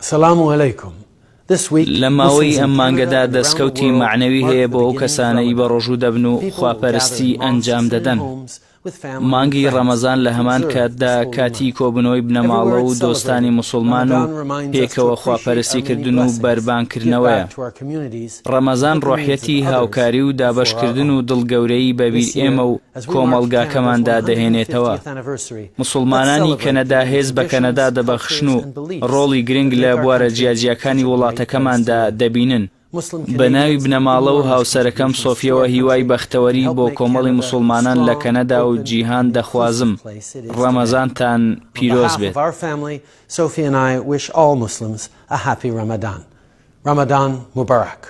سلام عیکم لە ماوەی ئەم مانگەدا دەستکەوتی معنەوی هەیە بۆ ئەو کەسانەی بە ڕۆژوو دەبن و خواپەرستی ئەنجام دەدەن مانگی ڕەمەزان لە هەمان کاتدا کاتی کۆبنەوەی بنەماڵە و دۆستانی مسلمان و پێکەوە خواپەرسی کردن و بەربانکردنەوەیە ڕەمەزان ڕۆحەتی هاوکاری و دابشکردن و دڵگەورەی بەبیر ئێمە و کۆمەلگاکەماندا دەهێنێتەوە مسلمانانی کەنەدا هێز بە کەنەدا دەبەخشن و ڕۆڵی گرنگ لە بوارە جیاجیەکانی وڵاتەکەماندا دەبینن بە ناوی بنەماڵە و هاوسەرەکەم سۆفیەوە هیوای بەختەوەری بۆ کۆمەڵی مسلمانان لە کەنەدا و جیهان دەخوازم ڕەمەزانتان پیرۆز بێت ڕەمەدان ڕەمەدان مبارک.